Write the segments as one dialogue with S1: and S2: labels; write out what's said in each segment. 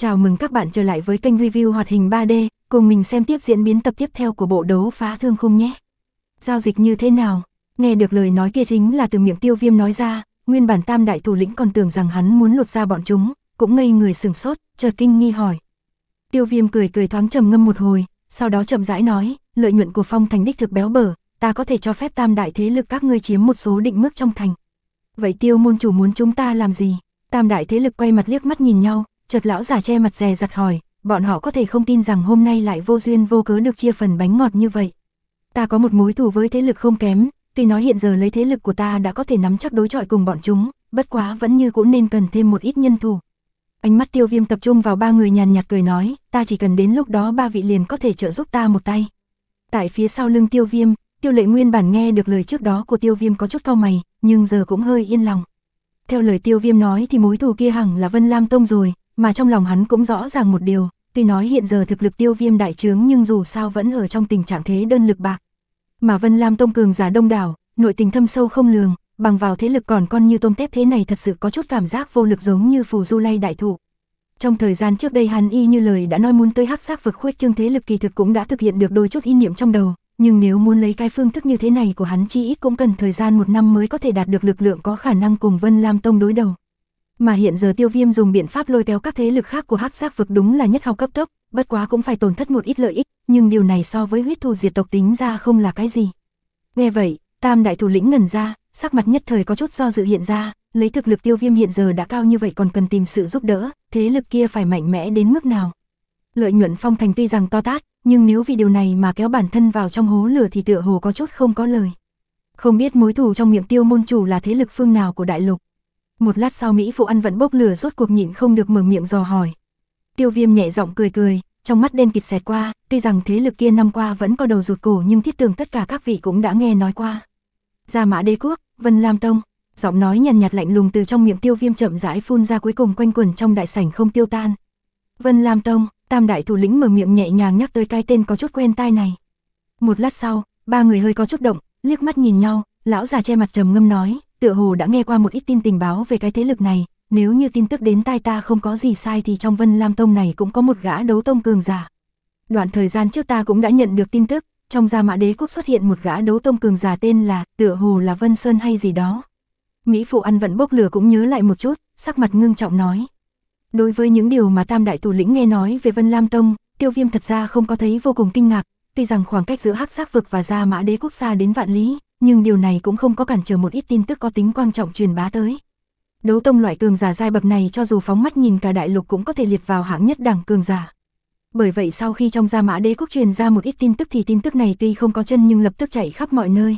S1: Chào mừng các bạn trở lại với kênh review hoạt hình 3D, cùng mình xem tiếp diễn biến tập tiếp theo của bộ đấu phá thương khung nhé. Giao dịch như thế nào? Nghe được lời nói kia chính là từ miệng tiêu viêm nói ra, nguyên bản tam đại thủ lĩnh còn tưởng rằng hắn muốn lột ra bọn chúng, cũng ngây người sừng sốt, chợt kinh nghi hỏi. Tiêu viêm cười cười thoáng trầm ngâm một hồi, sau đó chậm rãi nói, lợi nhuận của phong thành đích thực béo bở, ta có thể cho phép tam đại thế lực các ngươi chiếm một số định mức trong thành. Vậy tiêu môn chủ muốn chúng ta làm gì? Tam đại thế lực quay mặt liếc mắt nhìn nhau, chợt lão già che mặt dè dặt hỏi, bọn họ có thể không tin rằng hôm nay lại vô duyên vô cớ được chia phần bánh ngọt như vậy. Ta có một mối thù với thế lực không kém, tuy nói hiện giờ lấy thế lực của ta đã có thể nắm chắc đối chọi cùng bọn chúng, bất quá vẫn như cũng nên cần thêm một ít nhân thù. Ánh mắt tiêu viêm tập trung vào ba người nhàn nhạt cười nói, ta chỉ cần đến lúc đó ba vị liền có thể trợ giúp ta một tay. Tại phía sau lưng tiêu viêm, tiêu lệ nguyên bản nghe được lời trước đó của tiêu viêm có chút cau mày, nhưng giờ cũng hơi yên lòng. Theo lời tiêu viêm nói thì mối thù kia hẳn là Vân Lam Tông rồi, mà trong lòng hắn cũng rõ ràng một điều, tuy nói hiện giờ thực lực tiêu viêm đại trướng nhưng dù sao vẫn ở trong tình trạng thế đơn lực bạc. Mà Vân Lam Tông cường giả đông đảo, nội tình thâm sâu không lường, bằng vào thế lực còn con như tôm tép thế này thật sự có chút cảm giác vô lực giống như phù du lay đại thụ. Trong thời gian trước đây hắn y như lời đã nói muốn tới hắc xác vực khuếch trương thế lực kỳ thực cũng đã thực hiện được đôi chút ý niệm trong đầu, nhưng nếu muốn lấy cái phương thức như thế này của hắn chi ít cũng cần thời gian một năm mới có thể đạt được lực lượng có khả năng cùng Vân Lam Tông đối đầu. Mà hiện giờ tiêu viêm dùng biện pháp lôi kéo các thế lực khác của hắc giác vực đúng là nhất học cấp tốc, bất quá cũng phải tổn thất một ít lợi ích, nhưng điều này so với huyết thu diệt tộc tính ra không là cái gì. Nghe vậy, tam đại thủ lĩnh ngần ra, sắc mặt nhất thời có chút do dự hiện ra, lấy thực lực tiêu viêm hiện giờ đã cao như vậy còn cần tìm sự giúp đỡ, thế lực kia phải mạnh mẽ đến mức nào. Lợi nhuận phong thành tuy rằng to tát, nhưng nếu vì điều này mà kéo bản thân vào trong hố lửa thì tựa hồ có chút không có lời. Không biết mối thù trong miệng tiêu môn chủ là thế lực phương nào của đại lục. Một lát sau Mỹ phụ ăn vẫn bốc lửa rốt cuộc nhịn không được mở miệng dò hỏi. Tiêu viêm nhẹ giọng cười cười, trong mắt đen kịt xẹt qua, tuy rằng thế lực kia năm qua vẫn có đầu rụt cổ nhưng thiết tưởng tất cả các vị cũng đã nghe nói qua. Gia mã đế quốc, Vân Lam Tông, giọng nói nhàn nhạt lạnh lùng từ trong miệng tiêu viêm chậm rãi phun ra cuối cùng quanh quẩn trong đại sảnh không tiêu tan. Vân Lam Tông, tam đại thủ lĩnh mở miệng nhẹ nhàng nhắc tới cái tên có chút quen tai này. Một lát sau, ba người hơi có chút động, liếc mắt nhìn nhau, lão già che mặt trầm ngâm nói, tựa hồ đã nghe qua một ít tin tình báo về cái thế lực này, nếu như tin tức đến tai ta không có gì sai thì trong Vân Lam Tông này cũng có một gã đấu tông cường giả. Đoạn thời gian trước ta cũng đã nhận được tin tức, trong gia mã đế quốc xuất hiện một gã đấu tông cường giả tên là tựa hồ là Vân Sơn hay gì đó. Mỹ phụ ăn vận bốc lửa cũng nhớ lại một chút, sắc mặt ngưng trọng nói. Đối với những điều mà Tam Đại Thủ Lĩnh nghe nói về Vân Lam Tông, tiêu viêm thật ra không có thấy vô cùng kinh ngạc, tuy rằng khoảng cách giữa hắc Giác vực và gia mã đế quốc xa đến vạn lý, nhưng điều này cũng không có cản trở một ít tin tức có tính quan trọng truyền bá tới. Đấu tông loại cường giả giai bậc này cho dù phóng mắt nhìn cả đại lục cũng có thể liệt vào hạng nhất đẳng cường giả. Bởi vậy sau khi trong gia mã đế quốc truyền ra một ít tin tức thì tin tức này tuy không có chân nhưng lập tức chạy khắp mọi nơi.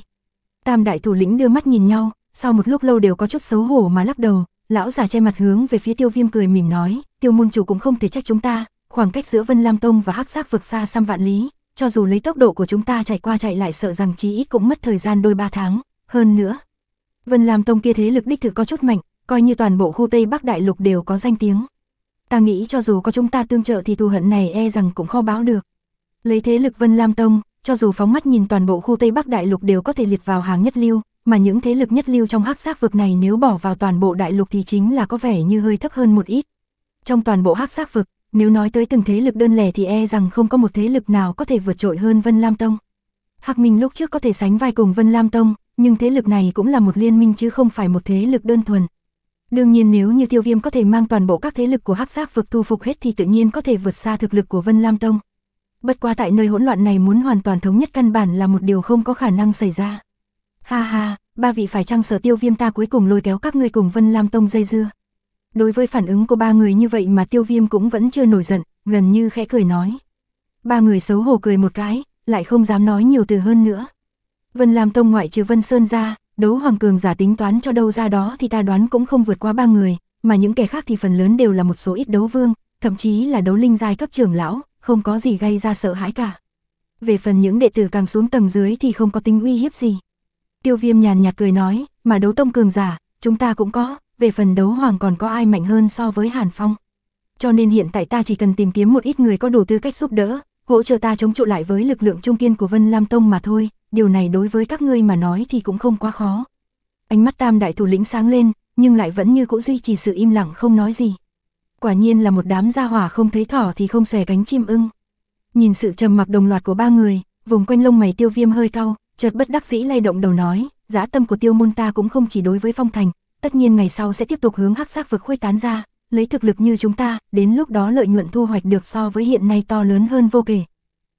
S1: Tam đại thủ lĩnh đưa mắt nhìn nhau, sau một lúc lâu đều có chút xấu hổ mà lắc đầu, lão già che mặt hướng về phía tiêu viêm cười mỉm nói, tiêu môn chủ cũng không thể trách chúng ta, khoảng cách giữa Vân Lam Tông và Hắc Giác vực xa xăm vạn lý, cho dù lấy tốc độ của chúng ta chạy qua chạy lại sợ rằng chí ít cũng mất thời gian đôi ba tháng, hơn nữa. Vân Lam Tông kia thế lực đích thực có chút mạnh, coi như toàn bộ khu Tây Bắc Đại Lục đều có danh tiếng. Ta nghĩ cho dù có chúng ta tương trợ thì thù hận này e rằng cũng kho báo được. Lấy thế lực Vân Lam Tông, cho dù phóng mắt nhìn toàn bộ khu Tây Bắc Đại Lục đều có thể liệt vào hàng nhất lưu, mà những thế lực nhất lưu trong hắc giác vực này nếu bỏ vào toàn bộ đại lục thì chính là có vẻ như hơi thấp hơn một ít. Trong toàn bộ hắc giác vực, nếu nói tới từng thế lực đơn lẻ thì e rằng không có một thế lực nào có thể vượt trội hơn Vân Lam Tông. Hạc Minh lúc trước có thể sánh vai cùng Vân Lam Tông, nhưng thế lực này cũng là một liên minh chứ không phải một thế lực đơn thuần. Đương nhiên nếu như Tiêu Viêm có thể mang toàn bộ các thế lực của Hắc Giác vực thu phục hết thì tự nhiên có thể vượt xa thực lực của Vân Lam Tông. Bất qua tại nơi hỗn loạn này muốn hoàn toàn thống nhất căn bản là một điều không có khả năng xảy ra. Ha ha, ba vị phải chăng sở Tiêu Viêm ta cuối cùng lôi kéo các ngươi cùng Vân Lam Tông dây dưa. Đối với phản ứng của ba người như vậy mà tiêu viêm cũng vẫn chưa nổi giận, gần như khẽ cười nói. Ba người xấu hổ cười một cái, lại không dám nói nhiều từ hơn nữa. Vân làm Tông ngoại trừ Vân Sơn ra, đấu hoàng cường giả tính toán cho đâu ra đó thì ta đoán cũng không vượt qua ba người, mà những kẻ khác thì phần lớn đều là một số ít đấu vương, thậm chí là đấu linh giai cấp trưởng lão, không có gì gây ra sợ hãi cả. Về phần những đệ tử càng xuống tầng dưới thì không có tính uy hiếp gì. Tiêu viêm nhàn nhạt cười nói, mà đấu tông cường giả, chúng ta cũng có, về phần đấu hoàng còn có ai mạnh hơn so với Hàn Phong. Cho nên hiện tại ta chỉ cần tìm kiếm một ít người có đủ tư cách giúp đỡ, hỗ trợ ta chống trụ lại với lực lượng trung kiên của Vân Lam Tông mà thôi, điều này đối với các ngươi mà nói thì cũng không quá khó. Ánh mắt tam đại thủ lĩnh sáng lên, nhưng lại vẫn như cũ duy trì sự im lặng không nói gì. Quả nhiên là một đám gia hỏa không thấy thỏ thì không xòe cánh chim ưng. Nhìn sự trầm mặc đồng loạt của ba người, vùng quanh lông mày tiêu viêm hơi cau, chợt bất đắc dĩ lay động đầu nói, giá tâm của tiêu môn ta cũng không chỉ đối với phong thành, tất nhiên ngày sau sẽ tiếp tục hướng hắc sắc vực khuếch tán ra, lấy thực lực như chúng ta, đến lúc đó lợi nhuận thu hoạch được so với hiện nay to lớn hơn vô kể.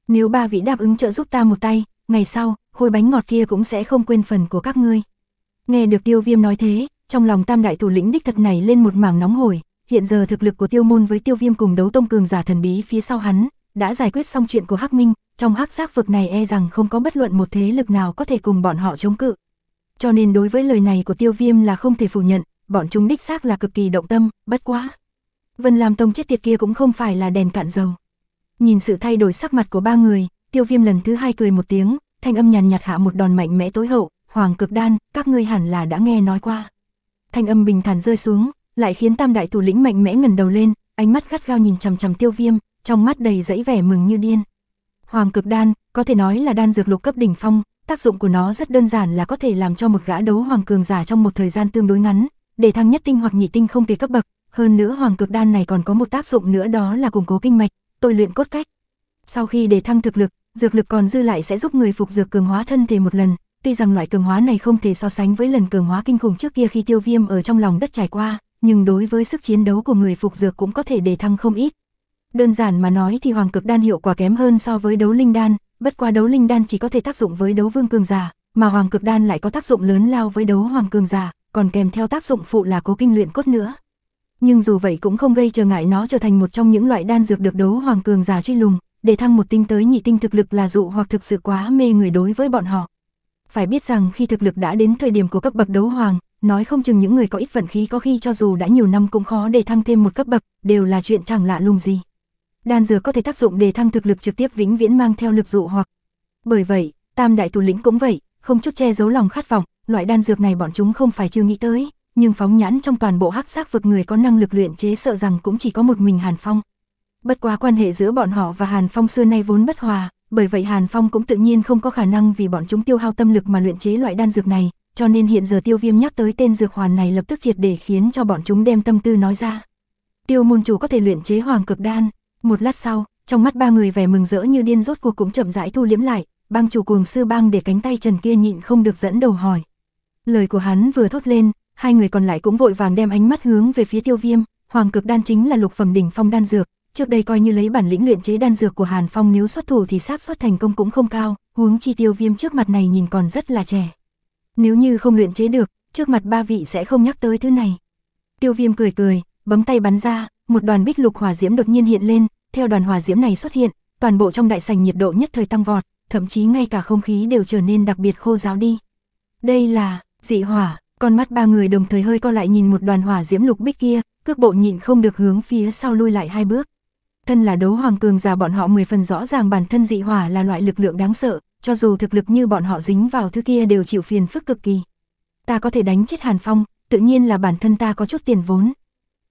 S1: Nếu ba vị đáp ứng trợ giúp ta một tay, ngày sau, khôi bánh ngọt kia cũng sẽ không quên phần của các ngươi. Nghe được tiêu viêm nói thế, trong lòng tam đại thủ lĩnh đích thật này lên một mảng nóng hổi, hiện giờ thực lực của tiêu môn với tiêu viêm cùng đấu tông cường giả thần bí phía sau hắn, đã giải quyết xong chuyện của hắc minh, trong hắc giác vực này e rằng không có bất luận một thế lực nào có thể cùng bọn họ chống cự, cho nên đối với lời này của tiêu viêm là không thể phủ nhận, bọn chúng đích xác là cực kỳ động tâm, bất quá. Vân Lam Tông chết tiệt kia cũng không phải là đèn cạn dầu. Nhìn sự thay đổi sắc mặt của ba người, tiêu viêm lần thứ hai cười một tiếng, thanh âm nhàn nhạt hạ một đòn mạnh mẽ tối hậu, hoàng cực đan, các ngươi hẳn là đã nghe nói qua. Thanh âm bình thản rơi xuống, lại khiến tam đại thủ lĩnh mạnh mẽ ngẩng đầu lên, ánh mắt gắt gao nhìn chằm chằm tiêu viêm, trong mắt đầy dẫy vẻ mừng như điên. Hoàng cực đan, có thể nói là đan dược lục cấp đỉnh phong, tác dụng của nó rất đơn giản là có thể làm cho một gã đấu hoàng cường giả trong một thời gian tương đối ngắn, để thăng nhất tinh hoặc nhị tinh không về cấp bậc, hơn nữa hoàng cực đan này còn có một tác dụng nữa đó là củng cố kinh mạch, tôi luyện cốt cách. Sau khi để thăng thực lực, dược lực còn dư lại sẽ giúp người phục dược cường hóa thân thể một lần, tuy rằng loại cường hóa này không thể so sánh với lần cường hóa kinh khủng trước kia khi tiêu viêm ở trong lòng đất trải qua, nhưng đối với sức chiến đấu của người phục dược cũng có thể để thăng không ít. Đơn giản mà nói thì hoàng cực đan hiệu quả kém hơn so với đấu linh đan, bất quá đấu linh đan chỉ có thể tác dụng với đấu vương cường giả, mà hoàng cực đan lại có tác dụng lớn lao với đấu hoàng cường giả, còn kèm theo tác dụng phụ là cố kinh luyện cốt nữa. Nhưng dù vậy cũng không gây trở ngại nó trở thành một trong những loại đan dược được đấu hoàng cường giả truy lùng, để thăng một tinh tới nhị tinh thực lực là dụ hoặc thực sự quá mê người đối với bọn họ. Phải biết rằng khi thực lực đã đến thời điểm của cấp bậc đấu hoàng, nói không chừng những người có ít vận khí có khi cho dù đã nhiều năm cũng khó để thăng thêm một cấp bậc, đều là chuyện chẳng lạ lùng gì đan dược có thể tác dụng để thăng thực lực trực tiếp vĩnh viễn mang theo lực dụ hoặc. Bởi vậy, tam đại tù lĩnh cũng vậy, không chút che giấu lòng khát vọng, loại đan dược này bọn chúng không phải chưa nghĩ tới, nhưng phóng nhãn trong toàn bộ hắc xác vực người có năng lực luyện chế sợ rằng cũng chỉ có một mình Hàn Phong. Bất quá quan hệ giữa bọn họ và Hàn Phong xưa nay vốn bất hòa, bởi vậy Hàn Phong cũng tự nhiên không có khả năng vì bọn chúng tiêu hao tâm lực mà luyện chế loại đan dược này, cho nên hiện giờ Tiêu Viêm nhắc tới tên dược hoàn này lập tức triệt để khiến cho bọn chúng đem tâm tư nói ra. Tiêu môn chủ có thể luyện chế hoàng cực đan, một lát sau, trong mắt ba người vẻ mừng rỡ như điên rốt cuộc cũng chậm rãi thu liễm lại, băng chủ cuồng sư bang để cánh tay Trần kia nhịn không được dẫn đầu hỏi. Lời của hắn vừa thốt lên, hai người còn lại cũng vội vàng đem ánh mắt hướng về phía tiêu viêm, hoàng cực đan chính là lục phẩm đỉnh phong đan dược, trước đây coi như lấy bản lĩnh luyện chế đan dược của Hàn Phong nếu xuất thủ thì xác suất thành công cũng không cao, huống chi tiêu viêm trước mặt này nhìn còn rất là trẻ. Nếu như không luyện chế được, trước mặt ba vị sẽ không nhắc tới thứ này. Tiêu viêm cười cười, bấm tay bắn ra, một đoàn bích lục hỏa diễm đột nhiên hiện lên, theo đoàn hỏa diễm này xuất hiện, toàn bộ trong đại sảnh nhiệt độ nhất thời tăng vọt, thậm chí ngay cả không khí đều trở nên đặc biệt khô giáo đi. Đây là dị hỏa, con mắt ba người đồng thời hơi co lại nhìn một đoàn hỏa diễm lục bích kia, cước bộ nhịn không được hướng phía sau lui lại hai bước. Thân là đấu hoàng cường già bọn họ mười phần rõ ràng bản thân dị hỏa là loại lực lượng đáng sợ, cho dù thực lực như bọn họ dính vào thứ kia đều chịu phiền phức cực kỳ. Ta có thể đánh chết Hàn Phong, tự nhiên là bản thân ta có chút tiền vốn,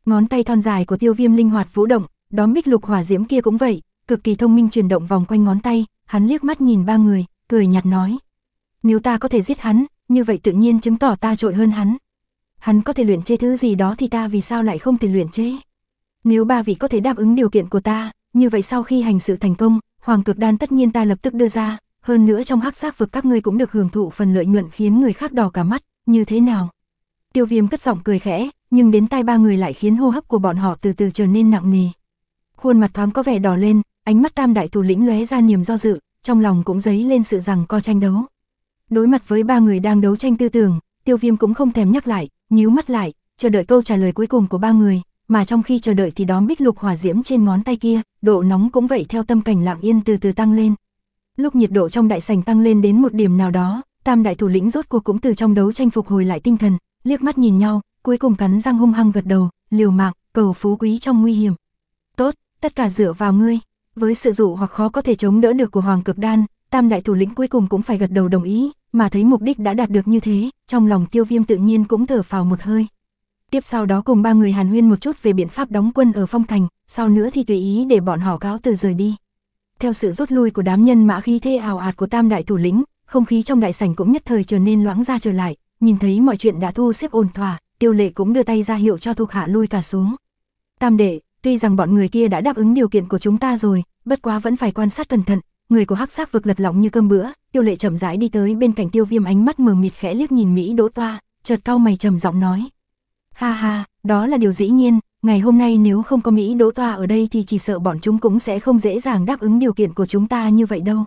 S1: Ngón tay thon dài của tiêu viêm linh hoạt vũ động, đóm bích lục hỏa diễm kia cũng vậy, cực kỳ thông minh chuyển động vòng quanh ngón tay, hắn liếc mắt nhìn ba người, cười nhạt nói. Nếu ta có thể giết hắn, như vậy tự nhiên chứng tỏ ta trội hơn hắn. Hắn có thể luyện chế thứ gì đó thì ta vì sao lại không thể luyện chế? Nếu ba vị có thể đáp ứng điều kiện của ta, như vậy sau khi hành sự thành công, hoàng cực đan tất nhiên ta lập tức đưa ra, hơn nữa trong hắc giác vực các ngươi cũng được hưởng thụ phần lợi nhuận khiến người khác đỏ cả mắt, như thế nào? Tiêu viêm cất giọng cười khẽ, nhưng đến tai ba người lại khiến hô hấp của bọn họ từ từ trở nên nặng nề. Khuôn mặt thoáng có vẻ đỏ lên, ánh mắt tam đại thủ lĩnh lóe ra niềm do dự, trong lòng cũng dấy lên sự rằng co tranh đấu. Đối mặt với ba người đang đấu tranh tư tưởng, tiêu viêm cũng không thèm nhắc lại, nhíu mắt lại, chờ đợi câu trả lời cuối cùng của ba người, mà trong khi chờ đợi thì đóm bích lục hỏa diễm trên ngón tay kia, độ nóng cũng vậy theo tâm cảnh lặng yên từ từ tăng lên. Lúc nhiệt độ trong đại sảnh tăng lên đến một điểm nào đó, tam đại thủ lĩnh rốt cuộc cũng từ trong đấu tranh phục hồi lại tinh thần, liếc mắt nhìn nhau, cuối cùng cắn răng hung hăng gật đầu, liều mạng, cầu phú quý trong nguy hiểm. Tốt, tất cả dựa vào ngươi. Với sự dụ hoặc khó có thể chống đỡ được của Hoàng Cực Đan, tam đại thủ lĩnh cuối cùng cũng phải gật đầu đồng ý, mà thấy mục đích đã đạt được như thế, trong lòng tiêu viêm tự nhiên cũng thở phào một hơi. Tiếp sau đó cùng ba người hàn huyên một chút về biện pháp đóng quân ở phong thành, sau nữa thì tùy ý để bọn họ cáo từ rời đi. Theo sự rút lui của đám nhân mã khi thê ảo ạt của tam đại thủ lĩnh, không khí trong đại sảnh cũng nhất thời trở nên loãng ra trở lại, nhìn thấy mọi chuyện đã thu xếp ổn thỏa, tiêu lệ cũng đưa tay ra hiệu cho thuộc hạ lui cả xuống. Tam đệ, tuy rằng bọn người kia đã đáp ứng điều kiện của chúng ta rồi, bất quá vẫn phải quan sát cẩn thận, người của hắc sát vực lật lỏng như cơm bữa, tiêu lệ chậm rãi đi tới bên cạnh tiêu viêm ánh mắt mờ mịt khẽ liếc nhìn Mỹ đỗ toa, chợt cau mày trầm giọng nói. Ha ha, đó là điều dĩ nhiên, ngày hôm nay nếu không có Mỹ đỗ toa ở đây thì chỉ sợ bọn chúng cũng sẽ không dễ dàng đáp ứng điều kiện của chúng ta như vậy đâu.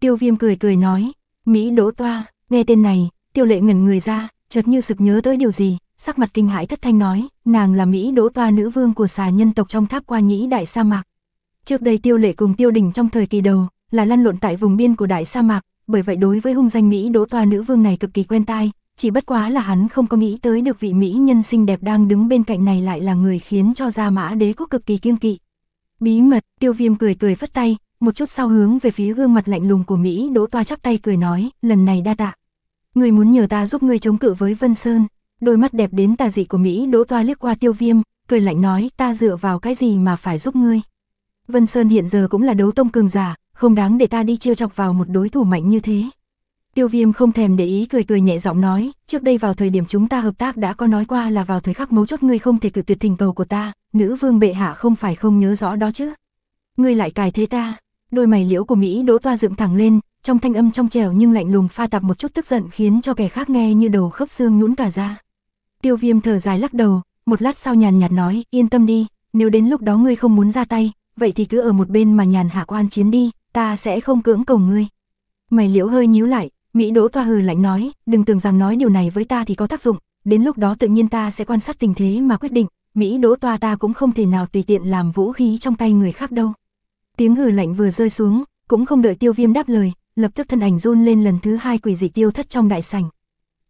S1: Tiêu viêm cười cười nói, Mỹ đỗ toa, nghe tên này, tiêu lệ ngẩn người ra, chợt như sực nhớ tới điều gì, sắc mặt kinh hãi thất thanh nói, nàng là Mỹ đỗ toa nữ vương của xà nhân tộc trong tháp qua nhĩ đại sa mạc. Trước đây tiêu lệ cùng tiêu đỉnh trong thời kỳ đầu, là lăn lộn tại vùng biên của đại sa mạc, bởi vậy đối với hung danh Mỹ đỗ toa nữ vương này cực kỳ quen tai, chỉ bất quá là hắn không có nghĩ tới được vị Mỹ nhân xinh đẹp đang đứng bên cạnh này lại là người khiến cho gia mã đế quốc cực kỳ kiêng kỵ. Bí mật, tiêu viêm cười cười phất tay, một chút sau hướng về phía gương mặt lạnh lùng của Mỹ đỗ toa chắp tay cười nói, lần này đa tạ. Người muốn nhờ ta giúp người chống cự với Vân Sơn, đôi mắt đẹp đến tà dị của Mỹ đỗ toa liếc qua tiêu viêm, cười lạnh nói ta dựa vào cái gì mà phải giúp ngươi. Vân Sơn hiện giờ cũng là đấu tông cường giả, không đáng để ta đi chiêu chọc vào một đối thủ mạnh như thế. Tiêu viêm không thèm để ý cười cười nhẹ giọng nói, trước đây vào thời điểm chúng ta hợp tác đã có nói qua là vào thời khắc mấu chốt ngươi không thể cử tuyệt thỉnh cầu của ta, nữ vương bệ hạ không phải không nhớ rõ đó chứ. Ngươi lại cài thế ta, đôi mày liễu của Mỹ đỗ toa dựng thẳng lên, trong thanh âm trong trẻo nhưng lạnh lùng pha tạp một chút tức giận khiến cho kẻ khác nghe như đầu khớp xương nhũn cả ra. Tiêu viêm thở dài lắc đầu, một lát sau nhàn nhạt nói, yên tâm đi, nếu đến lúc đó ngươi không muốn ra tay, vậy thì cứ ở một bên mà nhàn hạ quan chiến đi, ta sẽ không cưỡng cầu ngươi. Mày liễu hơi nhíu lại, Mỹ Đỗ Toa hừ lạnh nói, đừng tưởng rằng nói điều này với ta thì có tác dụng, đến lúc đó tự nhiên ta sẽ quan sát tình thế mà quyết định, Mỹ Đỗ Toa ta cũng không thể nào tùy tiện làm vũ khí trong tay người khác đâu. Tiếng hừ lạnh vừa rơi xuống, cũng không đợi tiêu viêm đáp lời, lập tức thân ảnh run lên lần thứ hai quỷ dị tiêu thất trong đại sảnh.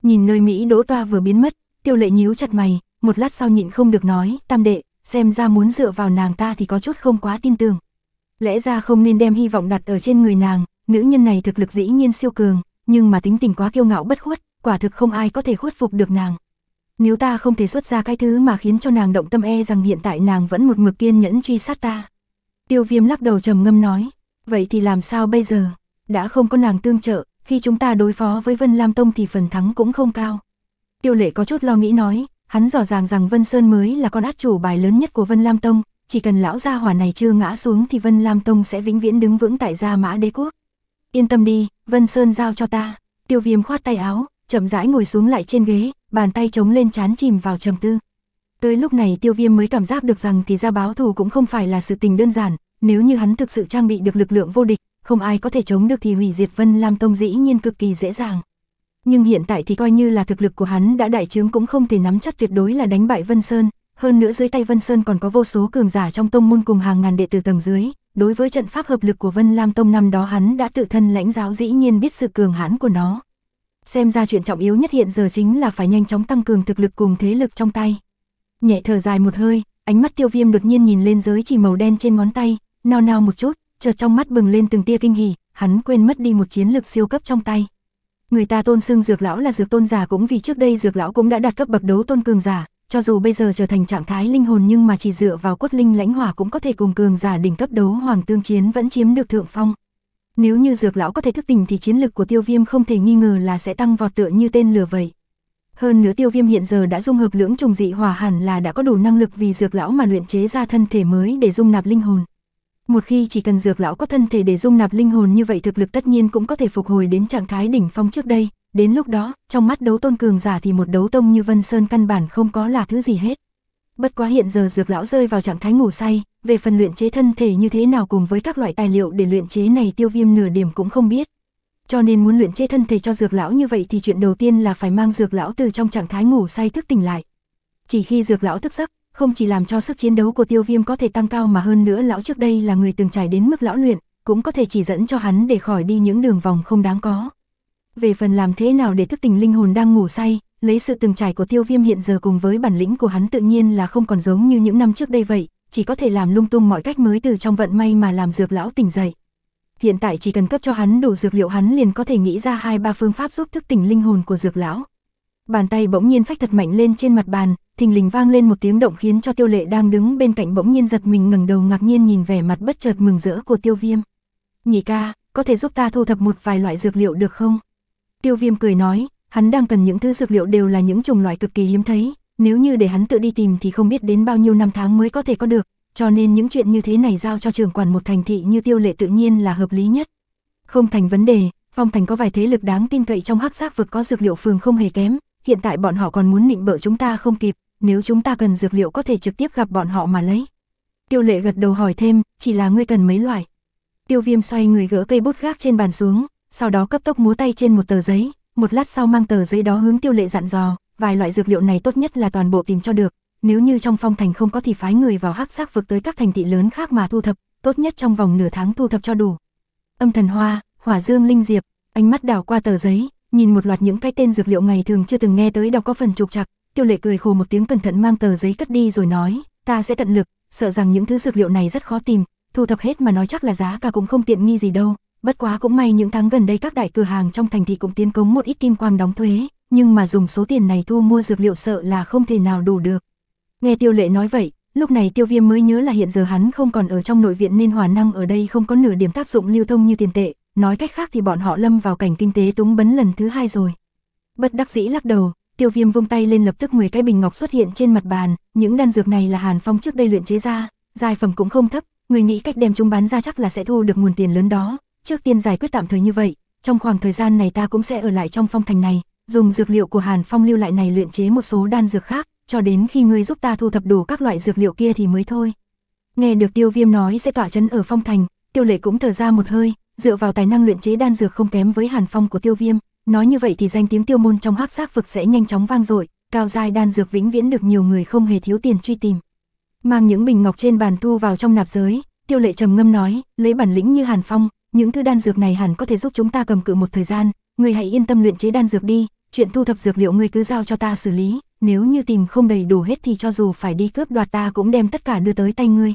S1: Nhìn nơi Mỹ Đỗ Toa vừa biến mất, tiêu lệ nhíu chặt mày, một lát sau nhịn không được nói, tam đệ, xem ra muốn dựa vào nàng ta thì có chút không quá tin tưởng. Lẽ ra không nên đem hy vọng đặt ở trên người nàng, nữ nhân này thực lực dĩ nhiên siêu cường, nhưng mà tính tình quá kiêu ngạo bất khuất, quả thực không ai có thể khuất phục được nàng. Nếu ta không thể xuất ra cái thứ mà khiến cho nàng động tâm e rằng hiện tại nàng vẫn một mực kiên nhẫn truy sát ta. Tiêu viêm lắc đầu trầm ngâm nói, vậy thì làm sao bây giờ, đã không có nàng tương trợ, khi chúng ta đối phó với Vân Lam Tông thì phần thắng cũng không cao. Tiêu lệ có chút lo nghĩ nói, hắn rõ ràng rằng Vân Sơn mới là con át chủ bài lớn nhất của Vân Lam Tông, chỉ cần lão gia hỏa này chưa ngã xuống thì Vân Lam Tông sẽ vĩnh viễn đứng vững tại gia mã đế quốc. Yên tâm đi, Vân Sơn giao cho ta. Tiêu viêm khoát tay áo, chậm rãi ngồi xuống lại trên ghế, bàn tay chống lên chán chìm vào trầm tư. Tới lúc này tiêu viêm mới cảm giác được rằng thì ra báo thù cũng không phải là sự tình đơn giản, nếu như hắn thực sự trang bị được lực lượng vô địch, không ai có thể chống được thì hủy diệt Vân Lam Tông dĩ nhiên cực kỳ dễ dàng nhưng hiện tại thì coi như là thực lực của hắn đã đại chứng cũng không thể nắm chắc tuyệt đối là đánh bại Vân Sơn, hơn nữa dưới tay Vân Sơn còn có vô số cường giả trong tông môn cùng hàng ngàn đệ tử tầng dưới, đối với trận pháp hợp lực của Vân Lam Tông năm đó hắn đã tự thân lãnh giáo dĩ nhiên biết sự cường hãn của nó. Xem ra chuyện trọng yếu nhất hiện giờ chính là phải nhanh chóng tăng cường thực lực cùng thế lực trong tay. Nhẹ thở dài một hơi, ánh mắt tiêu viêm đột nhiên nhìn lên giới chỉ màu đen trên ngón tay, nao nao một chút, chợt trong mắt bừng lên từng tia kinh hỉ, hắn quên mất đi một chiến lực siêu cấp trong tay người ta tôn xưng dược lão là dược tôn giả cũng vì trước đây dược lão cũng đã đạt cấp bậc đấu tôn cường giả, cho dù bây giờ trở thành trạng thái linh hồn nhưng mà chỉ dựa vào cốt linh lãnh hỏa cũng có thể cùng cường giả đỉnh cấp đấu hoàng tương chiến vẫn chiếm được thượng phong. Nếu như dược lão có thể thức tỉnh thì chiến lực của tiêu viêm không thể nghi ngờ là sẽ tăng vọt tựa như tên lửa vậy. Hơn nữa tiêu viêm hiện giờ đã dung hợp lưỡng trùng dị hòa hẳn là đã có đủ năng lực vì dược lão mà luyện chế ra thân thể mới để dung nạp linh hồn. Một khi chỉ cần dược lão có thân thể để dung nạp linh hồn như vậy thực lực tất nhiên cũng có thể phục hồi đến trạng thái đỉnh phong trước đây, đến lúc đó, trong mắt đấu tôn cường giả thì một đấu tông như Vân Sơn căn bản không có là thứ gì hết. Bất quá hiện giờ dược lão rơi vào trạng thái ngủ say, về phần luyện chế thân thể như thế nào cùng với các loại tài liệu để luyện chế này tiêu viêm nửa điểm cũng không biết. Cho nên muốn luyện chế thân thể cho dược lão như vậy thì chuyện đầu tiên là phải mang dược lão từ trong trạng thái ngủ say thức tỉnh lại. Chỉ khi dược lão thức giấc, không chỉ làm cho sức chiến đấu của tiêu viêm có thể tăng cao mà hơn nữa lão trước đây là người từng trải đến mức lão luyện, cũng có thể chỉ dẫn cho hắn để khỏi đi những đường vòng không đáng có. Về phần làm thế nào để thức tỉnh linh hồn đang ngủ say, lấy sự từng trải của tiêu viêm hiện giờ cùng với bản lĩnh của hắn tự nhiên là không còn giống như những năm trước đây vậy, chỉ có thể làm lung tung mọi cách mới từ trong vận may mà làm dược lão tỉnh dậy. Hiện tại chỉ cần cấp cho hắn đủ dược liệu hắn liền có thể nghĩ ra hai ba phương pháp giúp thức tỉnh linh hồn của dược lão. Bàn tay bỗng nhiên phách thật mạnh lên trên mặt bàn, thình lình vang lên một tiếng động khiến cho tiêu lệ đang đứng bên cạnh bỗng nhiên giật mình ngẩng đầu ngạc nhiên nhìn vẻ mặt bất chợt mừng rỡ của tiêu viêm. Nhị ca, có thể giúp ta thu thập một vài loại dược liệu được không? Tiêu viêm cười nói, hắn đang cần những thứ dược liệu đều là những chủng loại cực kỳ hiếm thấy, nếu như để hắn tự đi tìm thì không biết đến bao nhiêu năm tháng mới có thể có được, cho nên những chuyện như thế này giao cho trưởng quản một thành thị như tiêu lệ tự nhiên là hợp lý nhất. Không thành vấn đề, Phong Thành có vài thế lực đáng tin cậy trong hắc giác vực có dược liệu phường không hề kém, hiện tại bọn họ còn muốn nịnh bợ chúng ta không kịp, nếu chúng ta cần dược liệu có thể trực tiếp gặp bọn họ mà lấy. Tiêu lệ gật đầu hỏi thêm, chỉ là ngươi cần mấy loại. Tiêu viêm xoay người gỡ cây bút gác trên bàn xuống, sau đó cấp tốc múa tay trên một tờ giấy, một lát sau mang tờ giấy đó hướng tiêu lệ dặn dò, vài loại dược liệu này tốt nhất là toàn bộ tìm cho được, nếu như trong phong thành không có thì phái người vào hắc xác vực tới các thành thị lớn khác mà thu thập, tốt nhất trong vòng nửa tháng thu thập cho đủ. Âm thần hoa, hỏa dương linh diệp, ánh mắt đảo qua tờ giấy, nhìn một loạt những cái tên dược liệu ngày thường chưa từng nghe tới đọc có phần trục chặt, tiêu lệ cười khổ một tiếng cẩn thận mang tờ giấy cất đi rồi nói, ta sẽ tận lực, sợ rằng những thứ dược liệu này rất khó tìm, thu thập hết mà nói chắc là giá cả cũng không tiện nghi gì đâu, bất quá cũng may những tháng gần đây các đại cửa hàng trong thành thị cũng tiến cống một ít kim quang đóng thuế, nhưng mà dùng số tiền này thu mua dược liệu sợ là không thể nào đủ được. Nghe tiêu lệ nói vậy, lúc này tiêu viêm mới nhớ là hiện giờ hắn không còn ở trong nội viện nên hòa năng ở đây không có nửa điểm tác dụng lưu thông như tiền tệ, nói cách khác thì bọn họ lâm vào cảnh kinh tế túng bấn lần thứ hai rồi. Bất đắc dĩ lắc đầu, tiêu viêm vung tay lên lập tức 10 cái bình ngọc xuất hiện trên mặt bàn, những đan dược này là Hàn Phong trước đây luyện chế ra, giai phẩm cũng không thấp, người nghĩ cách đem chúng bán ra chắc là sẽ thu được nguồn tiền lớn đó, trước tiên giải quyết tạm thời như vậy, trong khoảng thời gian này ta cũng sẽ ở lại trong phong thành này, dùng dược liệu của Hàn Phong lưu lại này luyện chế một số đan dược khác, cho đến khi người giúp ta thu thập đủ các loại dược liệu kia thì mới thôi. Nghe được Tiêu Viêm nói sẽ tỏa chân ở phong thành, Tiêu Lệ cũng thở ra một hơi, dựa vào tài năng luyện chế đan dược không kém với Hàn Phong của Tiêu Viêm, nói như vậy thì danh tiếng Tiêu môn trong hắc giác vực sẽ nhanh chóng vang dội, cao dài đan dược vĩnh viễn được nhiều người không hề thiếu tiền truy tìm. Mang những bình ngọc trên bàn thu vào trong nạp giới, Tiêu Lệ trầm ngâm nói, lấy bản lĩnh như Hàn Phong, những thứ đan dược này hẳn có thể giúp chúng ta cầm cự một thời gian, người hãy yên tâm luyện chế đan dược đi, chuyện thu thập dược liệu người cứ giao cho ta xử lý, nếu như tìm không đầy đủ hết thì cho dù phải đi cướp đoạt ta cũng đem tất cả đưa tới tay ngươi.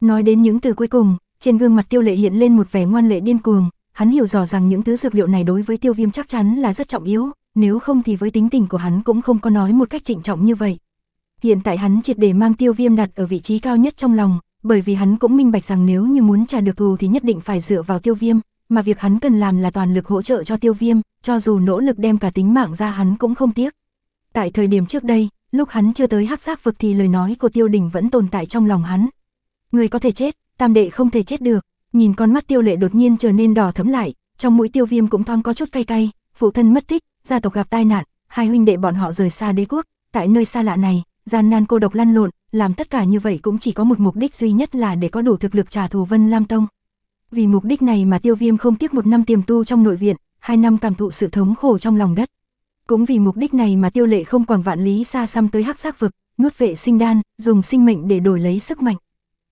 S1: Nói đến những từ cuối cùng, trên gương mặt tiêu lệ hiện lên một vẻ ngoan lệ điên cuồng, hắn hiểu rõ rằng những thứ dược liệu này đối với tiêu viêm chắc chắn là rất trọng yếu, nếu không thì với tính tình của hắn cũng không có nói một cách trịnh trọng như vậy. Hiện tại hắn triệt để mang tiêu viêm đặt ở vị trí cao nhất trong lòng, bởi vì hắn cũng minh bạch rằng nếu như muốn trả được thù thì nhất định phải dựa vào tiêu viêm, mà việc hắn cần làm là toàn lực hỗ trợ cho tiêu viêm, cho dù nỗ lực đem cả tính mạng ra hắn cũng không tiếc. Tại thời điểm trước đây, lúc hắn chưa tới hắc giác vực thì lời nói của tiêu đình vẫn tồn tại trong lòng hắn. Người có thể chết, tam đệ không thể chết được, nhìn con mắt tiêu lệ đột nhiên trở nên đỏ thấm lại, trong mũi tiêu viêm cũng thoáng có chút cay cay, phụ thân mất tích, gia tộc gặp tai nạn, hai huynh đệ bọn họ rời xa đế quốc, tại nơi xa lạ này, gian nan cô độc lăn lộn, làm tất cả như vậy cũng chỉ có một mục đích duy nhất là để có đủ thực lực trả thù Vân Lam Tông. Vì mục đích này mà tiêu viêm không tiếc một năm tiềm tu trong nội viện, hai năm cảm thụ sự thống khổ trong lòng đất. Cũng vì mục đích này mà tiêu lệ không quảng vạn lý xa xăm tới hắc giác vực, nuốt vệ sinh đan, dùng sinh mệnh để đổi lấy sức mạnh.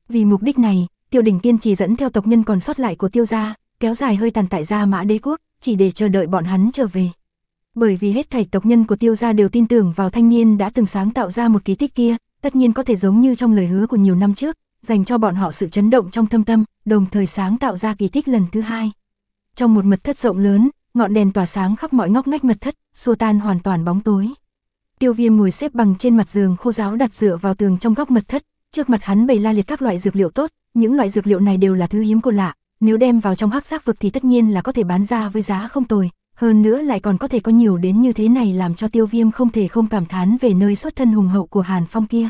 S1: Vì mục đích này, tiêu đình kiên trì dẫn theo tộc nhân còn sót lại của tiêu gia, kéo dài hơi tàn tại gia mã đế quốc, chỉ để chờ đợi bọn hắn trở về. Bởi vì hết thảy tộc nhân của tiêu gia đều tin tưởng vào thanh niên đã từng sáng tạo ra một kỳ tích kia, tất nhiên có thể giống như trong lời hứa của nhiều năm trước, dành cho bọn họ sự chấn động trong thâm tâm, đồng thời sáng tạo ra kỳ tích lần thứ hai. Trong một mật thất rộng lớn, ngọn đèn tỏa sáng khắp mọi ngóc ngách mật thất, xua tan hoàn toàn bóng tối. Tiêu Viêm ngồi xếp bằng trên mặt giường khô giáo đặt dựa vào tường trong góc mật thất, trước mặt hắn bày la liệt các loại dược liệu tốt, những loại dược liệu này đều là thứ hiếm cô lạ, nếu đem vào trong hắc giác vực thì tất nhiên là có thể bán ra với giá không tồi, hơn nữa lại còn có thể có nhiều đến như thế này làm cho tiêu viêm không thể không cảm thán về nơi xuất thân hùng hậu của Hàn Phong kia.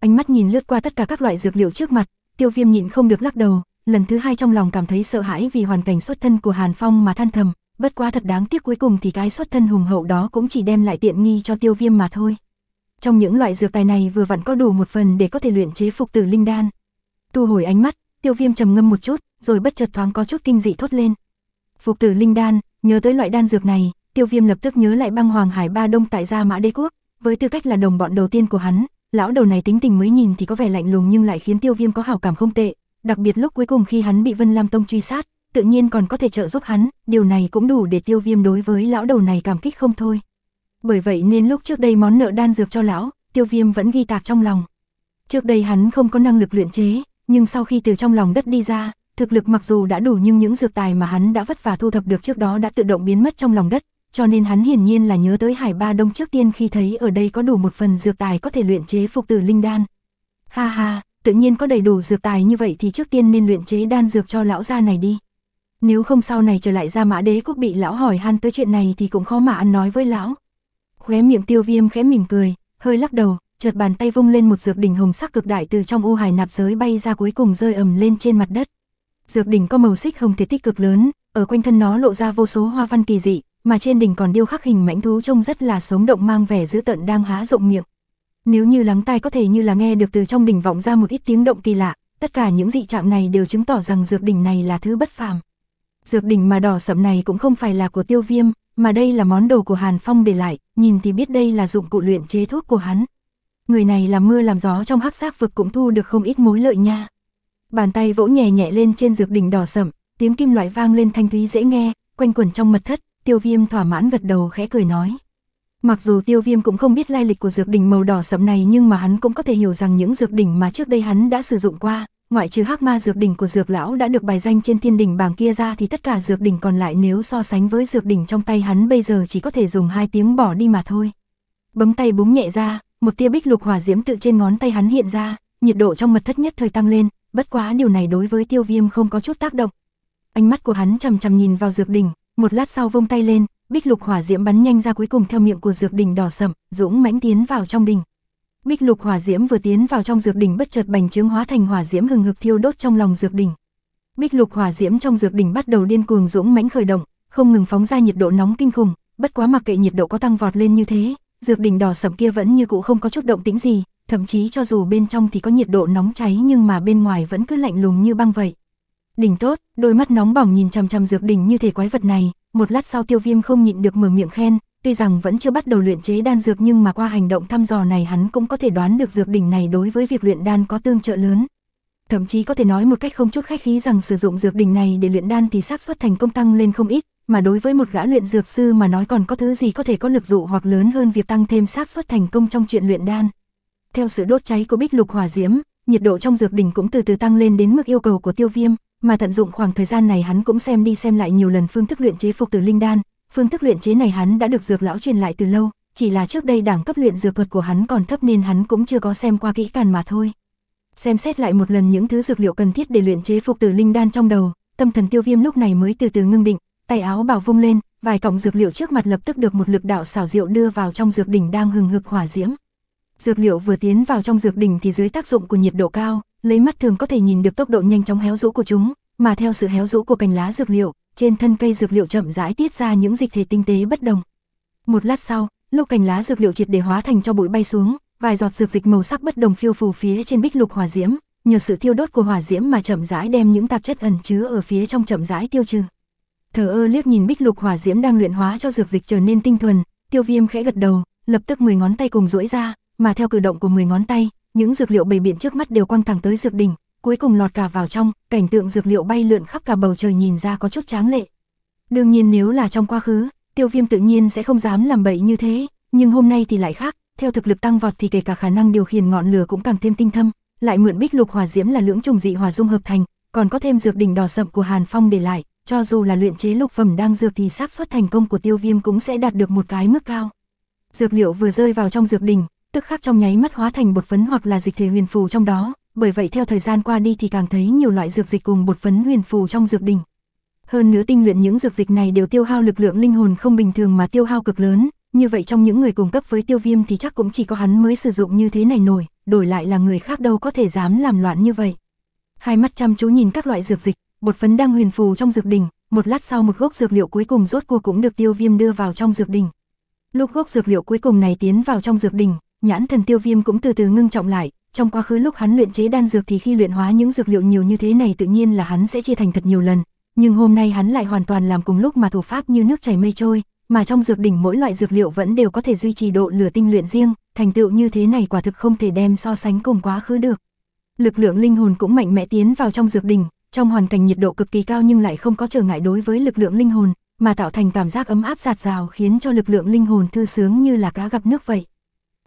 S1: Ánh mắt nhìn lướt qua tất cả các loại dược liệu trước mặt, tiêu viêm nhịn không được lắc đầu, lần thứ hai trong lòng cảm thấy sợ hãi vì hoàn cảnh xuất thân của Hàn Phong mà than thầm, bất quá thật đáng tiếc cuối cùng thì cái xuất thân hùng hậu đó cũng chỉ đem lại tiện nghi cho tiêu viêm mà thôi. Trong những loại dược tài này vừa vặn có đủ một phần để có thể luyện chế phục tử linh đan, thu hồi ánh mắt, tiêu viêm trầm ngâm một chút, rồi bất chợt thoáng có chút kinh dị thốt lên. Phục tử linh đan, nhớ tới loại đan dược này, tiêu viêm lập tức nhớ lại băng hoàng hải ba đông tại gia mã đế quốc, với tư cách là đồng bọn đầu tiên của hắn, lão đầu này tính tình mới nhìn thì có vẻ lạnh lùng nhưng lại khiến tiêu viêm có hảo cảm không tệ, đặc biệt lúc cuối cùng khi hắn bị Vân Lam Tông truy sát, tự nhiên còn có thể trợ giúp hắn, điều này cũng đủ để tiêu viêm đối với lão đầu này cảm kích không thôi. Bởi vậy nên lúc trước đây món nợ đan dược cho lão, tiêu viêm vẫn ghi tạc trong lòng. Trước đây hắn không có năng lực luyện chế, nhưng sau khi từ trong lòng đất đi ra, thực lực mặc dù đã đủ nhưng những dược tài mà hắn đã vất vả thu thập được trước đó đã tự động biến mất trong lòng đất, cho nên hắn hiển nhiên là nhớ tới Hải Ba Đông trước tiên khi thấy ở đây có đủ một phần dược tài có thể luyện chế phục tử linh đan. Ha ha, tự nhiên có đầy đủ dược tài như vậy thì trước tiên nên luyện chế đan dược cho lão gia này đi. Nếu không sau này trở lại ra mã đế quốc bị lão hỏi han tới chuyện này thì cũng khó mà ăn nói với lão. Khóe miệng tiêu viêm khẽ mỉm cười, hơi lắc đầu, chợt bàn tay vung lên một dược đỉnh hồng sắc cực đại từ trong u hải nạp giới bay ra cuối cùng rơi ầm lên trên mặt đất. Dược đỉnh có màu xích hồng thể tích cực lớn, ở quanh thân nó lộ ra vô số hoa văn kỳ dị, mà trên đỉnh còn điêu khắc hình mãnh thú trông rất là sống động mang vẻ dữ tợn đang há rộng miệng. Nếu như lắng tai có thể như là nghe được từ trong đỉnh vọng ra một ít tiếng động kỳ lạ, tất cả những dị trạng này đều chứng tỏ rằng dược đỉnh này là thứ bất phàm. Dược đỉnh mà đỏ sậm này cũng không phải là của Tiêu Viêm, mà đây là món đồ của Hàn Phong để lại, nhìn thì biết đây là dụng cụ luyện chế thuốc của hắn, người này làm mưa làm gió trong hắc xác vực cũng thu được không ít mối lợi nha. Bàn tay vỗ nhẹ nhẹ lên trên dược đỉnh đỏ sậm, tiếng kim loại vang lên thanh thúy dễ nghe, quanh quẩn trong mật thất, tiêu viêm thỏa mãn gật đầu khẽ cười nói. Mặc dù tiêu viêm cũng không biết lai lịch của dược đỉnh màu đỏ sậm này nhưng mà hắn cũng có thể hiểu rằng những dược đỉnh mà trước đây hắn đã sử dụng qua, ngoại trừ hắc ma dược đỉnh của dược lão đã được bài danh trên thiên đỉnh bảng kia ra thì tất cả dược đỉnh còn lại nếu so sánh với dược đỉnh trong tay hắn bây giờ chỉ có thể dùng hai tiếng bỏ đi mà thôi. Bấm tay búng nhẹ ra, một tia bích lục hỏa diễm tự trên ngón tay hắn hiện ra, nhiệt độ trong mật thất nhất thời tăng lên, bất quá điều này đối với tiêu viêm không có chút tác động. Ánh mắt của hắn chằm chằm nhìn vào dược đỉnh, một lát sau vung tay lên, bích lục hỏa diễm bắn nhanh ra cuối cùng theo miệng của dược đỉnh đỏ sậm, dũng mãnh tiến vào trong đỉnh. Bích lục hỏa diễm vừa tiến vào trong dược đỉnh bất chợt bành trướng hóa thành hỏa diễm hừng hực thiêu đốt trong lòng dược đỉnh. Bích lục hỏa diễm trong dược đỉnh bắt đầu điên cuồng dũng mãnh khởi động, không ngừng phóng ra nhiệt độ nóng kinh khủng, bất quá mặc kệ nhiệt độ có tăng vọt lên như thế, dược đỉnh đỏ sẫm kia vẫn như cũ không có chút động tĩnh gì, thậm chí cho dù bên trong thì có nhiệt độ nóng cháy nhưng mà bên ngoài vẫn cứ lạnh lùng như băng vậy. Đỉnh tốt, đôi mắt nóng bỏng nhìn chằm chằm dược đỉnh như thể quái vật này, một lát sau Tiêu Viêm không nhịn được mở miệng khen, tuy rằng vẫn chưa bắt đầu luyện chế đan dược nhưng mà qua hành động thăm dò này hắn cũng có thể đoán được dược đỉnh này đối với việc luyện đan có tương trợ lớn. Thậm chí có thể nói một cách không chút khách khí rằng sử dụng dược đỉnh này để luyện đan thì xác suất thành công tăng lên không ít, mà đối với một gã luyện dược sư mà nói còn có thứ gì có thể có lực dụ hoặc lớn hơn việc tăng thêm xác suất thành công trong chuyện luyện đan. Theo sự đốt cháy của bích lục hỏa diễm, nhiệt độ trong dược đỉnh cũng từ từ tăng lên đến mức yêu cầu của tiêu viêm, mà tận dụng khoảng thời gian này hắn cũng xem đi xem lại nhiều lần phương thức luyện chế phục từ linh đan, phương thức luyện chế này hắn đã được dược lão truyền lại từ lâu, chỉ là trước đây đẳng cấp luyện dược thuật của hắn còn thấp nên hắn cũng chưa có xem qua kỹ càng mà thôi. Xem xét lại một lần những thứ dược liệu cần thiết để luyện chế phục từ linh đan trong đầu, tâm thần tiêu viêm lúc này mới từ từ ngưng định, tay áo bào vung lên, vài cọng dược liệu trước mặt lập tức được một lực đạo xảo diệu đưa vào trong dược đỉnh đang hừng hực hỏa diễm. Dược liệu vừa tiến vào trong dược đỉnh thì dưới tác dụng của nhiệt độ cao, lấy mắt thường có thể nhìn được tốc độ nhanh chóng héo rũ của chúng, mà theo sự héo rũ của cành lá dược liệu, trên thân cây dược liệu chậm rãi tiết ra những dịch thể tinh tế bất đồng. Một lát sau, lúc cành lá dược liệu triệt để hóa thành cho bụi bay xuống, vài giọt dược dịch màu sắc bất đồng phiêu phù phía trên bích lục hỏa diễm, nhờ sự thiêu đốt của hỏa diễm mà chậm rãi đem những tạp chất ẩn chứa ở phía trong chậm rãi tiêu trừ thờ ơ liếc nhìn bích lục hỏa diễm đang luyện hóa cho dược dịch trở nên tinh thuần, tiêu viêm khẽ gật đầu, lập tức 10 ngón tay cùng duỗi ra, mà theo cử động của 10 ngón tay, những dược liệu bầy biện trước mắt đều quăng thẳng tới dược đỉnh, cuối cùng lọt cả vào trong, cảnh tượng dược liệu bay lượn khắp cả bầu trời nhìn ra có chút tráng lệ. Đương nhiên nếu là trong quá khứ, tiêu viêm tự nhiên sẽ không dám làm bậy như thế, nhưng hôm nay thì lại khác, theo thực lực tăng vọt thì kể cả khả năng điều khiển ngọn lửa cũng càng thêm tinh thâm, lại mượn bích lục hỏa diễm là lưỡng trùng dị hòa dung hợp thành, còn có thêm dược đỉnh đỏ sậm của Hàn Phong để lại, cho dù là luyện chế lục phẩm đang dược thì xác suất thành công của tiêu viêm cũng sẽ đạt được một cái mức cao. Dược liệu vừa rơi vào trong dược đỉnh, tức khắc trong nháy mắt hóa thành bột phấn hoặc là dịch thể huyền phù trong đó, bởi vậy theo thời gian qua đi thì càng thấy nhiều loại dược dịch cùng bột phấn huyền phù trong dược đỉnh. Hơn nữa tinh luyện những dược dịch này đều tiêu hao lực lượng linh hồn không bình thường mà tiêu hao cực lớn, như vậy trong những người cùng cấp với tiêu viêm thì chắc cũng chỉ có hắn mới sử dụng như thế này nổi, đổi lại là người khác đâu có thể dám làm loạn như vậy. Hai mắt chăm chú nhìn các loại dược dịch, một phấn đang huyền phù trong dược đỉnh, một lát sau một gốc dược liệu cuối cùng rốt cuộc cũng được Tiêu Viêm đưa vào trong dược đỉnh. Lúc gốc dược liệu cuối cùng này tiến vào trong dược đỉnh, nhãn thần Tiêu Viêm cũng từ từ ngưng trọng lại, trong quá khứ lúc hắn luyện chế đan dược thì khi luyện hóa những dược liệu nhiều như thế này tự nhiên là hắn sẽ chia thành thật nhiều lần, nhưng hôm nay hắn lại hoàn toàn làm cùng lúc mà thủ pháp như nước chảy mây trôi, mà trong dược đỉnh mỗi loại dược liệu vẫn đều có thể duy trì độ lửa tinh luyện riêng, thành tựu như thế này quả thực không thể đem so sánh cùng quá khứ được. Lực lượng linh hồn cũng mạnh mẽ tiến vào trong dược đỉnh, trong hoàn cảnh nhiệt độ cực kỳ cao nhưng lại không có trở ngại đối với lực lượng linh hồn, mà tạo thành cảm giác ấm áp giạt rào khiến cho lực lượng linh hồn thư sướng như là cá gặp nước vậy.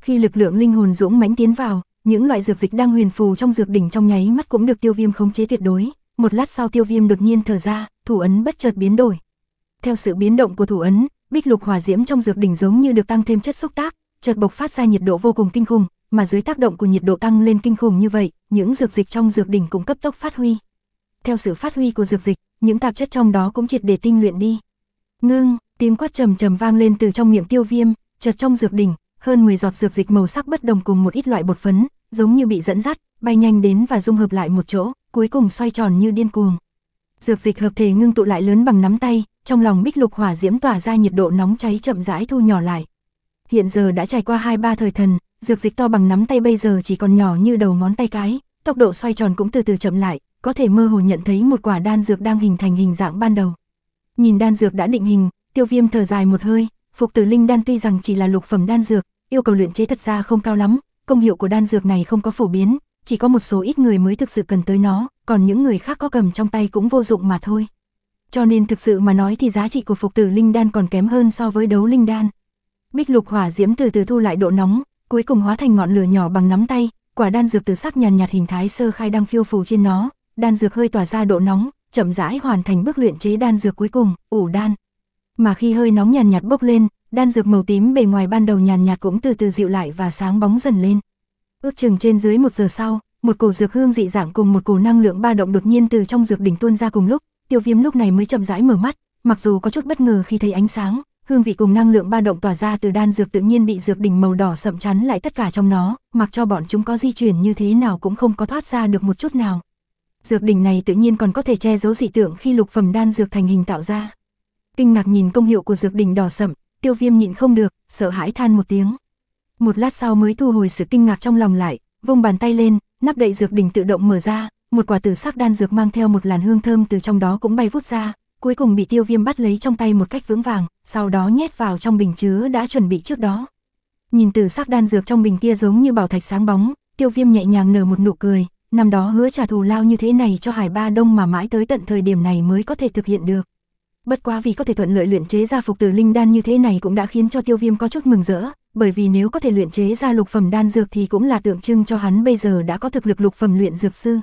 S1: Khi lực lượng linh hồn dũng mãnh tiến vào, những loại dược dịch đang huyền phù trong dược đỉnh trong nháy mắt cũng được tiêu viêm khống chế tuyệt đối, một lát sau tiêu viêm đột nhiên thở ra, thủ ấn bất chợt biến đổi. Theo sự biến động của thủ ấn, bích lục hỏa diễm trong dược đỉnh giống như được tăng thêm chất xúc tác, chợt bộc phát ra nhiệt độ vô cùng kinh khủng, mà dưới tác động của nhiệt độ tăng lên kinh khủng như vậy, những dược dịch trong dược đỉnh cũng cấp tốc phát huy theo sự phát huy của dược dịch, những tạp chất trong đó cũng triệt để tinh luyện đi. Ngưng, tiếng quát trầm trầm vang lên từ trong miệng tiêu viêm, chợt trong dược đỉnh, hơn 10 giọt dược dịch màu sắc bất đồng cùng một ít loại bột phấn, giống như bị dẫn dắt, bay nhanh đến và dung hợp lại một chỗ, cuối cùng xoay tròn như điên cuồng. Dược dịch hợp thể ngưng tụ lại lớn bằng nắm tay, trong lòng bích lục hỏa diễm tỏa ra nhiệt độ nóng cháy chậm rãi thu nhỏ lại. Hiện giờ đã trải qua hai ba thời thần, dược dịch to bằng nắm tay bây giờ chỉ còn nhỏ như đầu ngón tay cái, tốc độ xoay tròn cũng từ từ chậm lại, có thể mơ hồ nhận thấy một quả đan dược đang hình thành hình dạng ban đầu. Nhìn đan dược đã định hình, tiêu viêm thở dài một hơi, phục tử linh đan tuy rằng chỉ là lục phẩm đan dược, yêu cầu luyện chế thật ra không cao lắm, công hiệu của đan dược này không có phổ biến, chỉ có một số ít người mới thực sự cần tới nó, còn những người khác có cầm trong tay cũng vô dụng mà thôi. Cho nên thực sự mà nói thì giá trị của phục tử linh đan còn kém hơn so với đấu linh đan. Bích lục hỏa diễm từ từ thu lại độ nóng, cuối cùng hóa thành ngọn lửa nhỏ bằng nắm tay, quả đan dược từ sắc nhàn nhạt hình thái sơ khai đang phiêu phù trên nó, đan dược hơi tỏa ra độ nóng, chậm rãi hoàn thành bước luyện chế đan dược cuối cùng, ủ đan. Mà khi hơi nóng nhàn nhạt, bốc lên, đan dược màu tím bề ngoài ban đầu nhàn nhạt, nhạt cũng từ từ dịu lại và sáng bóng dần lên. Ước chừng trên dưới một giờ sau, một cổ dược hương dị dạng cùng một cổ năng lượng ba động đột nhiên từ trong dược đỉnh tuôn ra cùng lúc, Tiêu Viêm lúc này mới chậm rãi mở mắt, mặc dù có chút bất ngờ khi thấy ánh sáng, hương vị cùng năng lượng ba động tỏa ra từ đan dược tự nhiên bị dược đỉnh màu đỏ sậm chắn lại tất cả trong nó, mặc cho bọn chúng có di chuyển như thế nào cũng không có thoát ra được một chút nào, dược đỉnh này tự nhiên còn có thể che giấu dị tượng khi lục phẩm đan dược thành hình tạo ra. Kinh ngạc nhìn công hiệu của dược đỉnh đỏ sậm, tiêu viêm nhịn không được, sợ hãi than một tiếng. Một lát sau mới thu hồi sự kinh ngạc trong lòng lại, vung bàn tay lên, nắp đậy dược đỉnh tự động mở ra, một quả tử sắc đan dược mang theo một làn hương thơm từ trong đó cũng bay vút ra, cuối cùng bị tiêu viêm bắt lấy trong tay một cách vững vàng, sau đó nhét vào trong bình chứa đã chuẩn bị trước đó. Nhìn tử sắc đan dược trong bình kia giống như bảo thạch sáng bóng, tiêu viêm nhẹ nhàng nở một nụ cười, năm đó hứa trả thù lao như thế này cho Hải Ba Đông mà mãi tới tận thời điểm này mới có thể thực hiện được. Bất quá vì có thể thuận lợi luyện chế ra phục từ linh đan như thế này cũng đã khiến cho tiêu viêm có chút mừng rỡ, bởi vì nếu có thể luyện chế ra lục phẩm đan dược thì cũng là tượng trưng cho hắn bây giờ đã có thực lực lục phẩm luyện dược sư.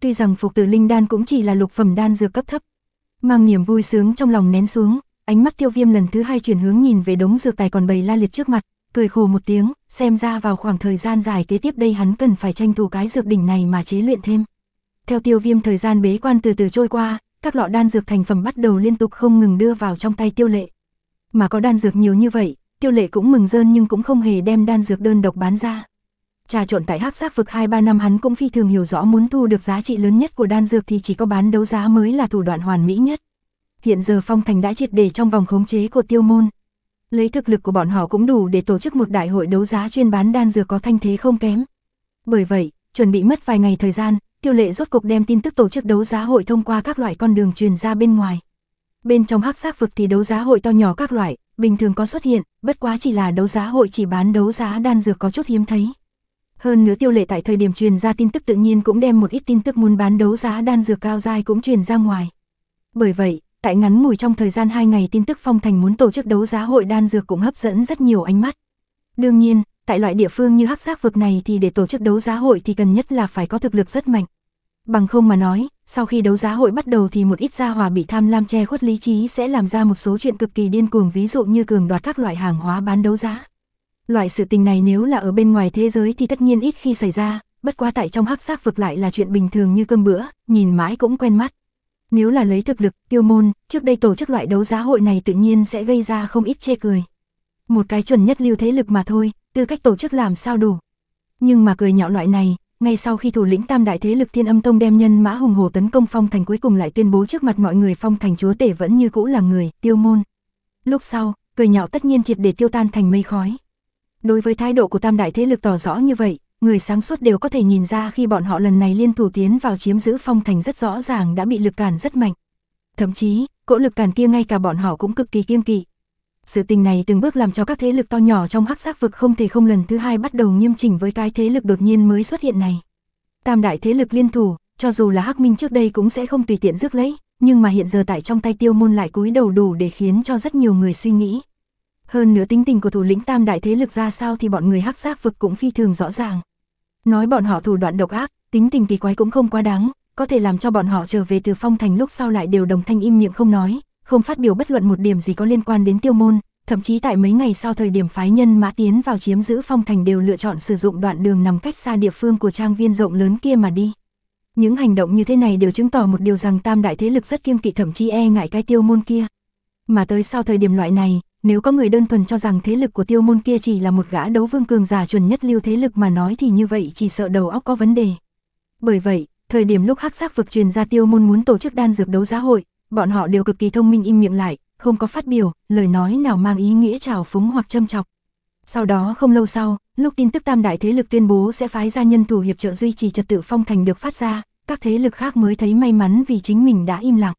S1: Tuy rằng phục từ linh đan cũng chỉ là lục phẩm đan dược cấp thấp, mang niềm vui sướng trong lòng nén xuống, ánh mắt tiêu viêm lần thứ hai chuyển hướng nhìn về đống dược tài còn bầy la liệt trước mặt, cười khổ một tiếng, xem ra vào khoảng thời gian dài kế tiếp đây hắn cần phải tranh thủ cái dược đỉnh này mà chế luyện thêm. Theo tiêu viêm thời gian bế quan từ từ trôi qua, các lọ đan dược thành phẩm bắt đầu liên tục không ngừng đưa vào trong tay tiêu lệ. Mà có đan dược nhiều như vậy, tiêu lệ cũng mừng rơn nhưng cũng không hề đem đan dược đơn độc bán ra. Trà trộn tại hắc giác vực 2-3 năm hắn cũng phi thường hiểu rõ muốn thu được giá trị lớn nhất của đan dược thì chỉ có bán đấu giá mới là thủ đoạn hoàn mỹ nhất. Hiện giờ Phong Thành đã triệt để trong vòng khống chế của tiêu môn, lấy thực lực của bọn họ cũng đủ để tổ chức một đại hội đấu giá chuyên bán đan dược có thanh thế không kém. Bởi vậy, chuẩn bị mất vài ngày thời gian, tiêu lệ rốt cục đem tin tức tổ chức đấu giá hội thông qua các loại con đường truyền ra bên ngoài. Bên trong hắc xác vực thì đấu giá hội to nhỏ các loại, bình thường có xuất hiện, bất quá chỉ là đấu giá hội chỉ bán đấu giá đan dược có chút hiếm thấy. Hơn nữa tiêu lệ tại thời điểm truyền ra tin tức tự nhiên cũng đem một ít tin tức muốn bán đấu giá đan dược cao giai cũng truyền ra ngoài. Bởi vậy, Tại ngắn ngủi trong thời gian 2 ngày tin tức Phong Thành muốn tổ chức đấu giá hội đan dược cũng hấp dẫn rất nhiều ánh mắt. Đương nhiên, tại loại địa phương như hắc giác vực này thì để tổ chức đấu giá hội thì cần nhất là phải có thực lực rất mạnh. Bằng không mà nói, sau khi đấu giá hội bắt đầu thì một ít gia hòa bị tham lam che khuất lý trí sẽ làm ra một số chuyện cực kỳ điên cuồng ví dụ như cường đoạt các loại hàng hóa bán đấu giá. Loại sự tình này nếu là ở bên ngoài thế giới thì tất nhiên ít khi xảy ra, bất quá tại trong hắc giác vực lại là chuyện bình thường như cơm bữa, nhìn mãi cũng quen mắt. Nếu là lấy thực lực, tiêu môn, trước đây tổ chức loại đấu giá hội này tự nhiên sẽ gây ra không ít chê cười. Một cái chuẩn nhất lưu thế lực mà thôi, tư cách tổ chức làm sao đủ. Nhưng mà cười nhạo loại này, ngay sau khi thủ lĩnh tam đại thế lực thiên âm tông đem nhân mã hùng hồ tấn công phong thành cuối cùng lại tuyên bố trước mặt mọi người phong thành chúa tể vẫn như cũ là người, tiêu môn. Lúc sau, cười nhạo tất nhiên triệt để tiêu tan thành mây khói. Đối với thái độ của tam đại thế lực tỏ rõ như vậy, người sáng suốt đều có thể nhìn ra khi bọn họ lần này liên thủ tiến vào chiếm giữ phong thành rất rõ ràng đã bị lực cản rất mạnh. Thậm chí, cỗ lực cản kia ngay cả bọn họ cũng cực kỳ kiêng kỵ. Sự tình này từng bước làm cho các thế lực to nhỏ trong hắc giác vực không thể không lần thứ hai bắt đầu nghiêm chỉnh với cái thế lực đột nhiên mới xuất hiện này. Tam đại thế lực liên thủ, cho dù là hắc minh trước đây cũng sẽ không tùy tiện rước lấy, nhưng mà hiện giờ tại trong tay tiêu môn lại cúi đầu đủ để khiến cho rất nhiều người suy nghĩ. Hơn nữa tính tình của thủ lĩnh tam đại thế lực ra sao thì bọn người hắc giác vực cũng phi thường rõ ràng. Nói bọn họ thủ đoạn độc ác, tính tình kỳ quái cũng không quá đáng, có thể làm cho bọn họ trở về từ phong thành lúc sau lại đều đồng thanh im miệng không nói, không phát biểu bất luận một điểm gì có liên quan đến tiêu môn, thậm chí tại mấy ngày sau thời điểm phái nhân mã tiến vào chiếm giữ phong thành đều lựa chọn sử dụng đoạn đường nằm cách xa địa phương của trang viên rộng lớn kia mà đi. Những hành động như thế này đều chứng tỏ một điều rằng tam đại thế lực rất kiêng kỵ thậm chí e ngại cái tiêu môn kia. Mà tới sau thời điểm loại này, nếu có người đơn thuần cho rằng thế lực của tiêu môn kia chỉ là một gã đấu vương cường giả chuẩn nhất lưu thế lực mà nói thì như vậy chỉ sợ đầu óc có vấn đề. Bởi vậy, thời điểm lúc hắc sắc vực truyền ra tiêu môn muốn tổ chức đan dược đấu giá hội, bọn họ đều cực kỳ thông minh im miệng lại, không có phát biểu, lời nói nào mang ý nghĩa trào phúng hoặc châm chọc. Sau đó không lâu sau, lúc tin tức tam đại thế lực tuyên bố sẽ phái ra nhân thủ hiệp trợ duy trì trật tự phong thành được phát ra, các thế lực khác mới thấy may mắn vì chính mình đã im lặng.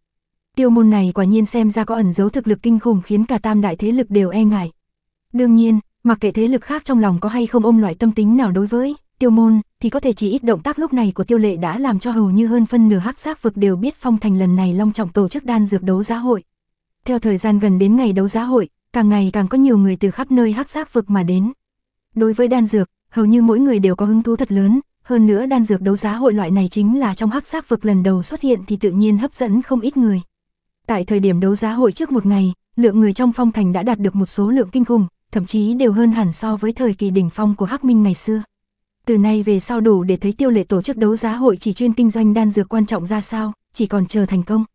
S1: Tiêu môn này quả nhiên xem ra có ẩn dấu thực lực kinh khủng khiến cả tam đại thế lực đều e ngại. Đương nhiên, mặc kệ thế lực khác trong lòng có hay không ôm loại tâm tính nào đối với tiêu môn, thì có thể chỉ ít động tác lúc này của tiêu lệ đã làm cho hầu như hơn phân nửa hắc giác vực đều biết phong thành lần này long trọng tổ chức đan dược đấu giá hội. Theo thời gian gần đến ngày đấu giá hội, càng ngày càng có nhiều người từ khắp nơi hắc giác vực mà đến. Đối với đan dược, hầu như mỗi người đều có hứng thú thật lớn, hơn nữa đan dược đấu giá hội loại này chính là trong hắc giác vực lần đầu xuất hiện thì tự nhiên hấp dẫn không ít người. Tại thời điểm đấu giá hội trước một ngày, lượng người trong phong thành đã đạt được một số lượng kinh khủng, thậm chí đều hơn hẳn so với thời kỳ đỉnh phong của Hắc Minh ngày xưa. Từ nay về sau đủ để thấy tiêu lệ tổ chức đấu giá hội chỉ chuyên kinh doanh đan dược quan trọng ra sao, chỉ còn chờ thành công.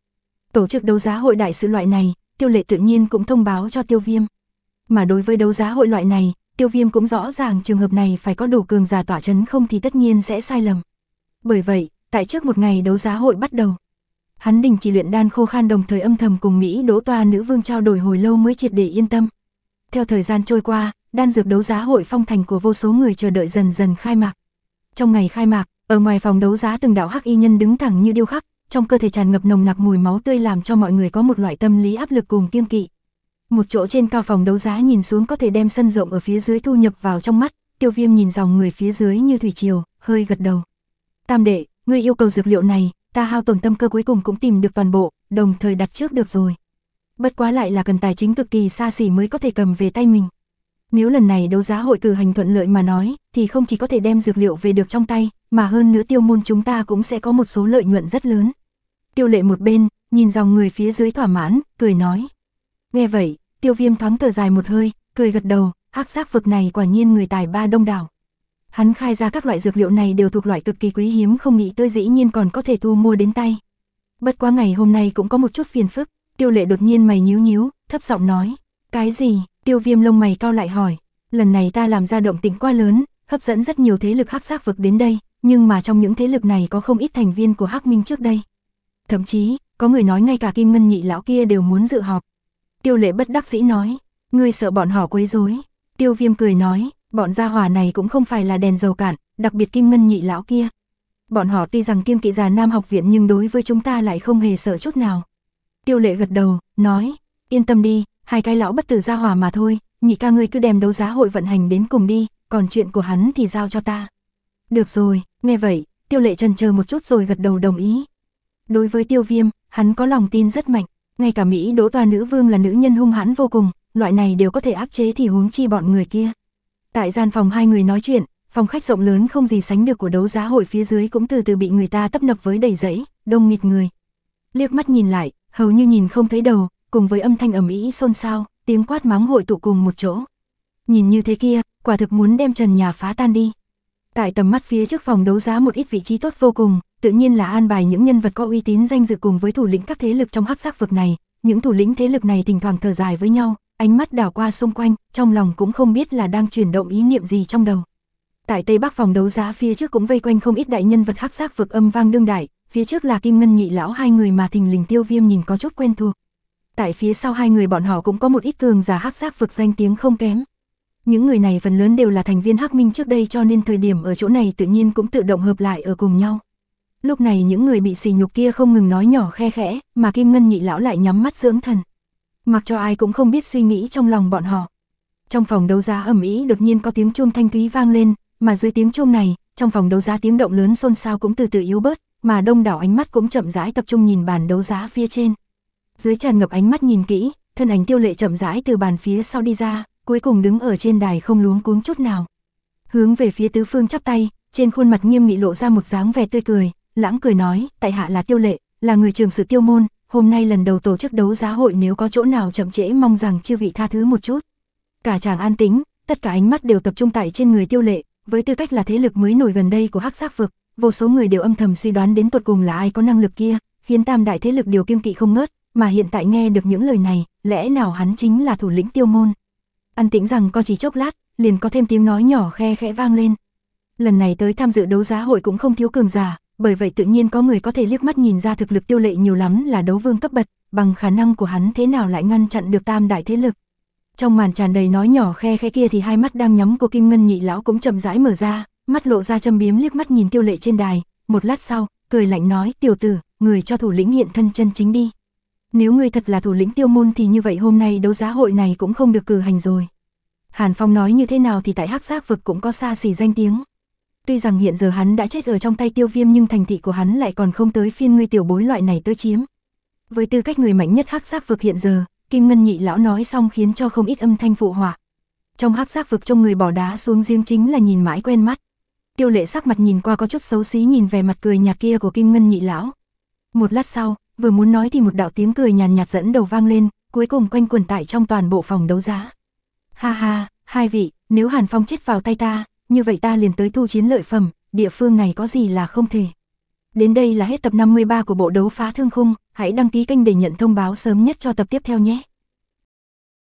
S1: Tổ chức đấu giá hội đại sự loại này, tiêu lệ tự nhiên cũng thông báo cho tiêu viêm. Mà đối với đấu giá hội loại này, tiêu viêm cũng rõ ràng trường hợp này phải có đủ cường giả tỏa chấn không thì tất nhiên sẽ sai lầm. Bởi vậy, tại trước một ngày đấu giá hội bắt đầu, hắn đình chỉ luyện đan khô khan đồng thời âm thầm cùng Mỹ Đỗ Toa nữ vương trao đổi hồi lâu mới triệt để yên tâm. Theo thời gian trôi qua, đan dược đấu giá hội phong thành của vô số người chờ đợi dần dần khai mạc. Trong ngày khai mạc, ở ngoài phòng đấu giá từng đạo hắc y nhân đứng thẳng như điêu khắc, trong cơ thể tràn ngập nồng nặc mùi máu tươi làm cho mọi người có một loại tâm lý áp lực cùng kiêng kỵ. Một chỗ trên cao phòng đấu giá nhìn xuống có thể đem sân rộng ở phía dưới thu nhập vào trong mắt, Tiêu Viêm nhìn dòng người phía dưới như thủy triều, hơi gật đầu. Tam đệ, ngươi yêu cầu dược liệu này, ta hao tổn tâm cơ cuối cùng cũng tìm được toàn bộ, đồng thời đặt trước được rồi. Bất quá lại là cần tài chính cực kỳ xa xỉ mới có thể cầm về tay mình. Nếu lần này đấu giá hội cử hành thuận lợi mà nói, thì không chỉ có thể đem dược liệu về được trong tay, mà hơn nữa tiêu môn chúng ta cũng sẽ có một số lợi nhuận rất lớn. Tiêu lệ một bên, nhìn dòng người phía dưới thỏa mãn, cười nói. Nghe vậy, tiêu viêm thoáng thở dài một hơi, cười gật đầu, hắc giác vực này quả nhiên người tài ba đông đảo. Hắn khai ra các loại dược liệu này đều thuộc loại cực kỳ quý hiếm không nghĩ tới dĩ nhiên còn có thể thu mua đến tay. Bất quá ngày hôm nay cũng có một chút phiền phức, tiêu lệ đột nhiên mày nhíu nhíu, thấp giọng nói. Cái gì? Tiêu viêm lông mày cao lại hỏi. Lần này ta làm ra động tĩnh quá lớn, hấp dẫn rất nhiều thế lực hắc xác vực đến đây, nhưng mà trong những thế lực này có không ít thành viên của hắc minh trước đây. Thậm chí, có người nói ngay cả kim ngân nhị lão kia đều muốn dự họp. Tiêu lệ bất đắc dĩ nói, ngươi sợ bọn họ quấy rối. Tiêu viêm cười nói, Bọn gia hòa này cũng không phải là đèn dầu cạn, đặc biệt kim ngân nhị lão kia. Bọn họ tuy rằng kiêm kỵ già nam học viện nhưng đối với chúng ta lại không hề sợ chút nào. Tiêu lệ gật đầu, nói, yên tâm đi, hai cái lão bất tử gia hòa mà thôi, nhị ca ngươi cứ đem đấu giá hội vận hành đến cùng đi, còn chuyện của hắn thì giao cho ta. Được rồi, nghe vậy, tiêu lệ trần chờ một chút rồi gật đầu đồng ý. Đối với tiêu viêm, hắn có lòng tin rất mạnh, ngay cả Mỹ đỗ tòa nữ vương là nữ nhân hung hãn vô cùng, loại này đều có thể áp chế thì huống chi bọn người kia. Tại gian phòng hai người nói chuyện, phòng khách rộng lớn không gì sánh được của đấu giá hội phía dưới cũng từ từ bị người ta tấp nập với đầy rẫy, đông nghịt người. Liếc mắt nhìn lại, hầu như nhìn không thấy đầu, cùng với âm thanh ầm ĩ xôn xao, tiếng quát mắng hội tụ cùng một chỗ. Nhìn như thế kia, quả thực muốn đem trần nhà phá tan đi. Tại tầm mắt phía trước phòng đấu giá một ít vị trí tốt vô cùng, tự nhiên là an bài những nhân vật có uy tín danh dự cùng với thủ lĩnh các thế lực trong hắc sắc vực này, những thủ lĩnh thế lực này thỉnh thoảng thở dài với nhau, ánh mắt đảo qua xung quanh, trong lòng cũng không biết là đang chuyển động ý niệm gì trong đầu. Tại Tây Bắc phòng đấu giá phía trước cũng vây quanh không ít đại nhân vật hắc giác vực âm vang đương đại, phía trước là Kim Ngân Nhị lão hai người mà thình lình Tiêu Viêm nhìn có chút quen thuộc. Tại phía sau hai người bọn họ cũng có một ít cường giả hắc giác vực danh tiếng không kém. Những người này phần lớn đều là thành viên Hắc Minh trước đây cho nên thời điểm ở chỗ này tự nhiên cũng tự động hợp lại ở cùng nhau. Lúc này những người bị sỉ nhục kia không ngừng nói nhỏ khe khẽ, mà Kim Ngân Nhị lão lại nhắm mắt dưỡng thần mặc cho ai cũng không biết suy nghĩ trong lòng bọn họ. Trong phòng đấu giá ẩm ý đột nhiên có tiếng chuông thanh thúy vang lên, mà dưới tiếng chuông này, trong phòng đấu giá tiếng động lớn xôn xao cũng từ từ yếu bớt, mà đông đảo ánh mắt cũng chậm rãi tập trung nhìn bàn đấu giá phía trên. Dưới tràn ngập ánh mắt nhìn kỹ, thân ảnh tiêu lệ chậm rãi từ bàn phía sau đi ra, cuối cùng đứng ở trên đài không luống cuống chút nào. Hướng về phía tứ phương chắp tay, trên khuôn mặt nghiêm nghị lộ ra một dáng vẻ tươi cười, lãng cười nói, tại hạ là tiêu lệ, là người trường sự tiêu môn, hôm nay lần đầu tổ chức đấu giá hội nếu có chỗ nào chậm trễ mong rằng chư vị tha thứ một chút. Cả chàng an tính, tất cả ánh mắt đều tập trung tại trên người tiêu lệ, với tư cách là thế lực mới nổi gần đây của hắc sắc vực, vô số người đều âm thầm suy đoán đến tột cùng là ai có năng lực kia, khiến tam đại thế lực đều kiêng kỵ không ngớt, mà hiện tại nghe được những lời này, lẽ nào hắn chính là thủ lĩnh tiêu môn. An tĩnh rằng có chỉ chốc lát, liền có thêm tiếng nói nhỏ khe khẽ vang lên. Lần này tới tham dự đấu giá hội cũng không thiếu cường giả, bởi vậy tự nhiên có người có thể liếc mắt nhìn ra thực lực tiêu lệ nhiều lắm là đấu vương cấp bậc, bằng khả năng của hắn thế nào lại ngăn chặn được tam đại thế lực. Trong màn tràn đầy nói nhỏ khe khe kia thì hai mắt đang nhắm của Kim Ngân nhị lão cũng chậm rãi mở ra, mắt lộ ra châm biếm liếc mắt nhìn tiêu lệ trên đài, một lát sau, cười lạnh nói tiểu tử, người cho thủ lĩnh hiện thân chân chính đi. Nếu ngươi thật là thủ lĩnh tiêu môn thì như vậy hôm nay đấu giá hội này cũng không được cử hành rồi. Hàn Phong nói như thế nào thì tại hắc giác vực cũng có xa xỉ danh tiếng, Tuy rằng hiện giờ hắn đã chết ở trong tay tiêu viêm nhưng thành thị của hắn lại còn không tới phiên ngươi tiểu bối loại này tơ chiếm. Với tư cách người mạnh nhất hắc giác vực hiện giờ, Kim Ngân nhị lão nói xong khiến cho không ít âm thanh phụ họa. Trong hắc giác vực trong người bỏ đá xuống riêng chính là nhìn mãi quen mắt. Tiêu lệ sắc mặt nhìn qua có chút xấu xí nhìn về mặt cười nhạt kia của Kim Ngân nhị lão. Một lát sau, vừa muốn nói thì một đạo tiếng cười nhàn nhạt dẫn đầu vang lên, cuối cùng quanh quẩn tại trong toàn bộ phòng đấu giá. Ha ha, hai vị, nếu Hàn Phong chết vào tay ta, như vậy ta liền tới thu chiến lợi phẩm, địa phương này có gì là không thể. Đến đây là hết tập 53 của bộ đấu phá thương khung, hãy đăng ký kênh để nhận thông báo sớm nhất cho tập tiếp theo nhé.